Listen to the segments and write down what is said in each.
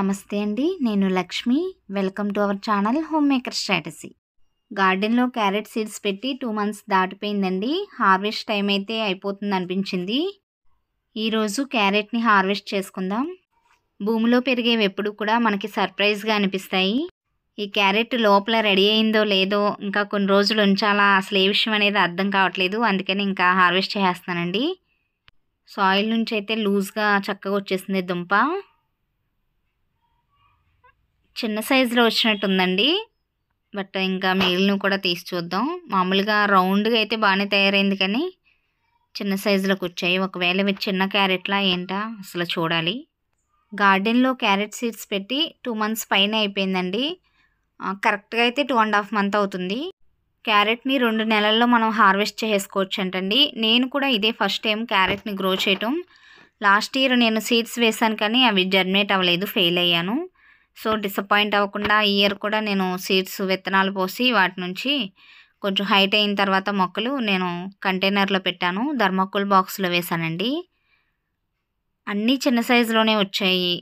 నమస్తే అండి నేను Lakshmi welcome to our channel homemaker strategy గార్డెన్లో క్యారెట్ సీడ్స్ పెట్టి టూ మంత్స్ దాటిపోయిందండి హార్వెస్ట్ టైం అయితే అయిపోతుంది అనిపించింది ఈరోజు క్యారెట్ని హార్వెస్ట్ చేసుకుందాం భూమిలో పెరిగేవి ఎప్పుడు కూడా మనకి సర్ప్రైజ్గా అనిపిస్తాయి ఈ క్యారెట్ లోపల రెడీ అయిందో లేదో ఇంకా కొన్ని రోజులు ఉంచాలా అసలు ఏ విషయం అనేది అర్థం కావట్లేదు అందుకని ఇంకా హార్వెస్ట్ చేసేస్తానండి సాయిల్ నుంచి అయితే లూజ్గా చక్కగా వచ్చేసింది దుంప చిన్న సైజులో వచ్చినట్టుందండి బట్ ఇంకా మిగిలిన కూడా తీసి చూద్దాం మామూలుగా రౌండ్గా అయితే బాగానే తయారైంది కానీ చిన్న సైజులోకి వచ్చాయి ఒకవేళ ఇవి చిన్న క్యారెట్లా ఏంటా అసలు చూడాలి గార్డెన్లో క్యారెట్ సీడ్స్ పెట్టి టూ మంత్స్ పైన అయిపోయిందండి కరెక్ట్గా అయితే టూ అండ్ హాఫ్ మంత్ అవుతుంది క్యారెట్ని రెండు నెలల్లో మనం హార్వెస్ట్ చేసుకోవచ్చు అంటండి నేను కూడా ఇదే ఫస్ట్ టైం క్యారెట్ని గ్రో చేయటం లాస్ట్ ఇయర్ నేను సీడ్స్ వేశాను కానీ అవి జర్మినేట్ అవ్వలేదు ఫెయిల్ అయ్యాను సో డిసప్పాయింట్ అవ్వకుండా ఈ ఇయర్ కూడా నేను సీడ్స్ విత్తనాలు పోసి వాటి నుంచి కొంచెం హైట్ అయిన తర్వాత మొక్కలు నేను కంటైనర్లో పెట్టాను ధర్మకోల్ బాక్స్లో వేశానండి అన్నీ చిన్న సైజులోనే వచ్చాయి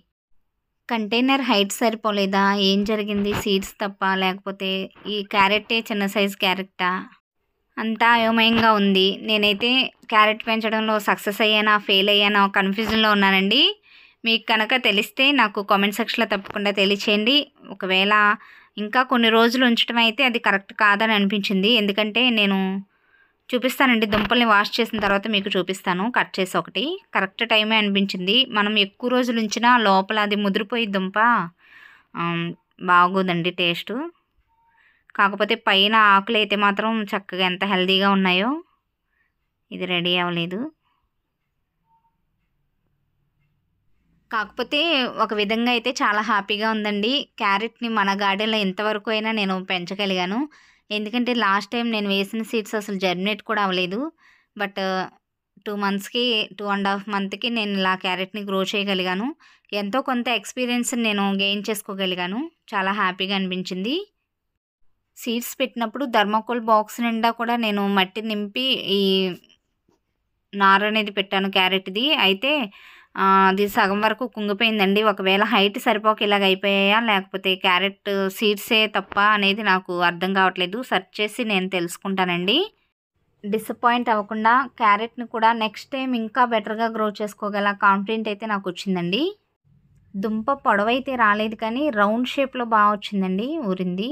కంటైనర్ హైట్ సరిపోలేదా ఏం జరిగింది సీడ్స్ తప్ప లేకపోతే ఈ క్యారెట్టే చిన్న సైజు క్యారెట్టా అంతా అయోమయంగా ఉంది నేనైతే క్యారెట్ పెంచడంలో సక్సెస్ అయ్యానా ఫెయిల్ అయ్యానా కన్ఫ్యూజన్లో ఉన్నానండి మీకు కనుక తెలిస్తే నాకు కామెంట్ సెక్షన్లో తప్పకుండా తెలియచేయండి ఒకవేళ ఇంకా కొన్ని రోజులు ఉంచడం అయితే అది కరెక్ట్ కాదని అనిపించింది ఎందుకంటే నేను చూపిస్తానండి దుంపల్ని వాష్ చేసిన తర్వాత మీకు చూపిస్తాను కట్ చేసి ఒకటి కరెక్ట్ టైమే అనిపించింది మనం ఎక్కువ రోజులు ఉంచినా లోపల అది ముదిరిపోయి దుంప బాగోదండి టేస్ట్ కాకపోతే పైన ఆకులు అయితే మాత్రం చక్కగా ఎంత హెల్దీగా ఉన్నాయో ఇది రెడీ అవ్వలేదు కాకపోతే ఒక విధంగా అయితే చాలా హ్యాపీగా ఉందండి క్యారెట్ని మన గార్డెన్లో ఎంతవరకు అయినా నేను పెంచగలిగాను ఎందుకంటే లాస్ట్ టైం నేను వేసిన సీడ్స్ అసలు జర్మినేట్ కూడా అవ్వలేదు బట్ టూ మంత్స్కి టూ అండ్ హాఫ్ మంత్కి నేను ఇలా క్యారెట్ని గ్రో చేయగలిగాను ఎంతో కొంత ఎక్స్పీరియన్స్ నేను గెయిన్ చేసుకోగలిగాను చాలా హ్యాపీగా అనిపించింది సీడ్స్ పెట్టినప్పుడు థర్మాకోల్ బాక్స్ నిండా కూడా నేను మట్టి నింపి ఈ నార అనేది పెట్టాను క్యారెట్ది అయితే అది సగం వరకు కుంగిపోయిందండి ఒకవేళ హైట్ సరిపోక ఇలాగ అయిపోయాయా లేకపోతే క్యారెట్ సీడ్సే తప్ప అనేది నాకు అర్థం కావట్లేదు సర్చ్ చేసి నేను తెలుసుకుంటానండి డిసప్పాయింట్ అవ్వకుండా క్యారెట్ని కూడా నెక్స్ట్ టైం ఇంకా బెటర్గా గ్రో చేసుకోగల కాన్ఫిడెంట్ అయితే నాకు వచ్చిందండి దుంప పొడవైతే రాలేదు కానీ రౌండ్ షేప్లో బాగా వచ్చిందండి ఊరింది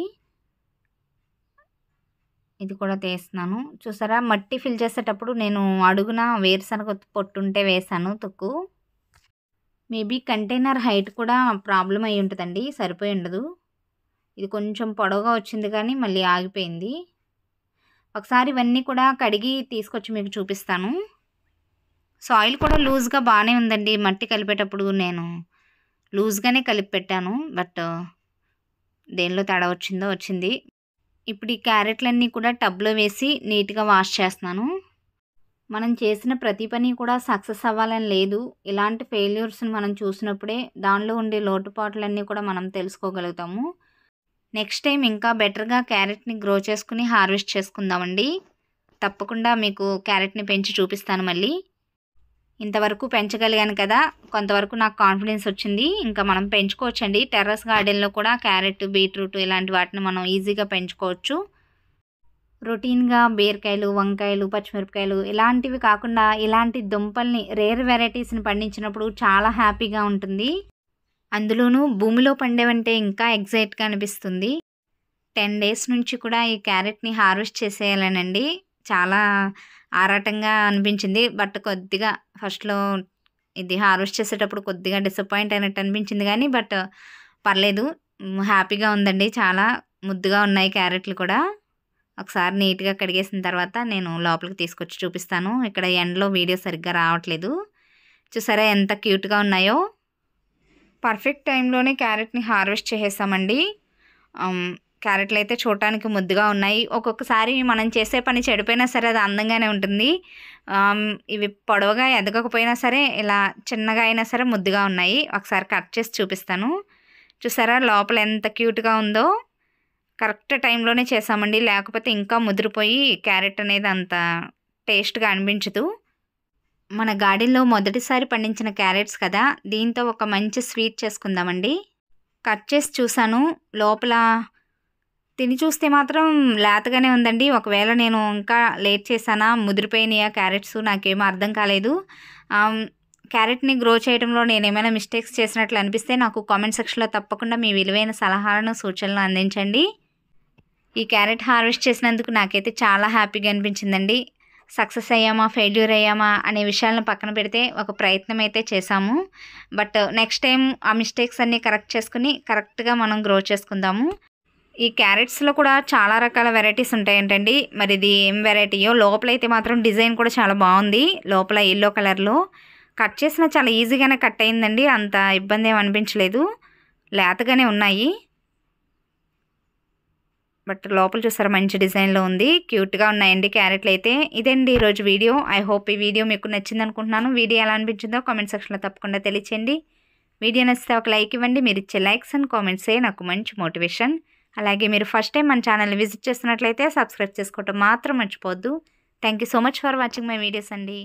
ఇది కూడా తీస్తున్నాను చూసారా మట్టి ఫిల్ చేసేటప్పుడు నేను అడుగున వేరుశనగ పొట్టుంటే వేసాను తొక్కు మేబీ కంటైనర్ హైట్ కూడా ప్రాబ్లం అయి ఉంటుందండి సరిపోయి ఉండదు ఇది కొంచెం పొడవుగా వచ్చింది కానీ మళ్ళీ ఆగిపోయింది ఒకసారి ఇవన్నీ కూడా కడిగి తీసుకొచ్చి మీకు చూపిస్తాను సాయిల్ కూడా లూజ్గా బాగానే ఉందండి మట్టి కలిపేటప్పుడు నేను లూజ్గానే కలిపి పెట్టాను బట్ దేనిలో తేడా వచ్చిందో వచ్చింది ఇప్పుడు ఈ క్యారెట్లన్నీ కూడా టబ్లో వేసి నీట్గా వాష్ చేస్తున్నాను మనం చేసిన ప్రతి పని కూడా సక్సెస్ అవ్వాలని లేదు ఇలాంటి ఫెయిల్యూర్స్ని మనం చూసినప్పుడే దానిలో ఉండే లోటుపాట్లన్నీ కూడా మనం తెలుసుకోగలుగుతాము నెక్స్ట్ టైం ఇంకా బెటర్గా క్యారెట్ని గ్రో చేసుకుని హార్వెస్ట్ చేసుకుందామండి తప్పకుండా మీకు క్యారెట్ని పెంచి చూపిస్తాను మళ్ళీ ఇంతవరకు పెంచగలిగాను కదా కొంతవరకు నాకు కాన్ఫిడెన్స్ వచ్చింది ఇంకా మనం పెంచుకోవచ్చండి టెర్రస్ గార్డెన్లో కూడా క్యారెట్ బీట్రూట్ ఇలాంటి వాటిని మనం ఈజీగా పెంచుకోవచ్చు రొటీన్గా బీరకాయలు వంకాయలు పచ్చిమిరపకాయలు ఇలాంటివి కాకుండా ఇలాంటి దుంపల్ని రేర్ వెరైటీస్ని పండించినప్పుడు చాలా హ్యాపీగా ఉంటుంది అందులోనూ భూమిలో పండేవంటే ఇంకా ఎగ్జైట్గా అనిపిస్తుంది టెన్ డేస్ నుంచి కూడా ఈ క్యారెట్ని హార్వెస్ట్ చేసేయాలనండి చాలా ఆరాటంగా అనిపించింది బట్ కొద్దిగా ఫస్ట్లో ఇది హార్వెస్ట్ చేసేటప్పుడు కొద్దిగా డిసప్పాయింట్ అయినట్టు అనిపించింది కానీ బట్ పర్లేదు హ్యాపీగా ఉందండి చాలా ముద్దుగా ఉన్నాయి క్యారెట్లు కూడా ఒకసారి నీట్గా కడిగేసిన తర్వాత నేను లోపలికి తీసుకొచ్చి చూపిస్తాను ఇక్కడ ఎండలో వీడియో సరిగ్గా రావట్లేదు చూసారా ఎంత క్యూట్గా ఉన్నాయో పర్ఫెక్ట్ టైంలోనే క్యారెట్ని హార్వెస్ట్ చేసేసామండి క్యారెట్లు అయితే చూడటానికి ముద్దుగా ఉన్నాయి ఒక్కొక్కసారి మనం చేసే పని చెడిపోయినా సరే అది అందంగానే ఉంటుంది ఇవి పొడవుగా ఎదగకపోయినా సరే ఇలా చిన్నగా అయినా సరే ముద్దుగా ఉన్నాయి ఒకసారి కట్ చేసి చూపిస్తాను చూసారా లోపల ఎంత క్యూట్గా ఉందో కరెక్ట్ టైంలోనే చేసామండి లేకపోతే ఇంకా ముదిరిపోయి క్యారెట్ అనేది అంత టేస్ట్గా అనిపించదు మన గార్డెన్లో మొదటిసారి పండించిన క్యారెట్స్ కదా దీంతో ఒక మంచి స్వీట్ చేసుకుందామండి కట్ చేసి చూశాను లోపల తిని చూస్తే మాత్రం లేతగానే ఉందండి ఒకవేళ నేను ఇంకా లేట్ చేశానా ముదిరిపోయినాయా క్యారెట్స్ నాకేమో అర్థం కాలేదు క్యారెట్ని గ్రో చేయడంలో నేను ఏమైనా మిస్టేక్స్ చేసినట్లు అనిపిస్తే నాకు కామెంట్ సెక్షన్లో తప్పకుండా మీ విలువైన సలహాలను సూచనలు అందించండి ఈ క్యారెట్ హార్వెస్ట్ చేసినందుకు నాకైతే చాలా హ్యాపీగా అనిపించిందండి సక్సెస్ అయ్యామా ఫెయిల్యూర్ అయ్యామా అనే విషయాలను పక్కన పెడితే ఒక ప్రయత్నం అయితే చేశాము బట్ నెక్స్ట్ టైం ఆ మిస్టేక్స్ అన్నీ కరెక్ట్ చేసుకుని కరెక్ట్గా మనం గ్రో చేసుకుందాము ఈ క్యారెట్స్లో కూడా చాలా రకాల వెరైటీస్ ఉంటాయంటండి మరి ఇది ఏం వెరైటీయో లోపల అయితే మాత్రం డిజైన్ కూడా చాలా బాగుంది లోపల ఎల్లో కలర్లో కట్ చేసినా చాలా ఈజీగానే కట్ అయిందండి అంత ఇబ్బంది ఏమి అనిపించలేదు లేతగానే ఉన్నాయి బట్ లోపల చూసారా మంచి డిజైన్లో ఉంది క్యూట్గా ఉన్నాయండి క్యారెట్లు అయితే ఇదండి ఈరోజు వీడియో ఐ హోప్ ఈ వీడియో మీకు నచ్చింది అనుకుంటున్నాను వీడియో ఎలా అనిపించిందో కామెంట్ సెక్షన్లో తప్పకుండా తెలియచేయండి వీడియో నచ్చితే ఒక లైక్ ఇవ్వండి మీరు ఇచ్చే లైక్స్ అండ్ కామెంట్సే నాకు మంచి మోటివేషన్ అలాగే మీరు ఫస్ట్ టైం మన ఛానల్ విజిట్ చేస్తున్నట్లయితే సబ్స్క్రైబ్ చేసుకోవటం మాత్రం మర్చిపోద్దు thank so much for watching my videos అండి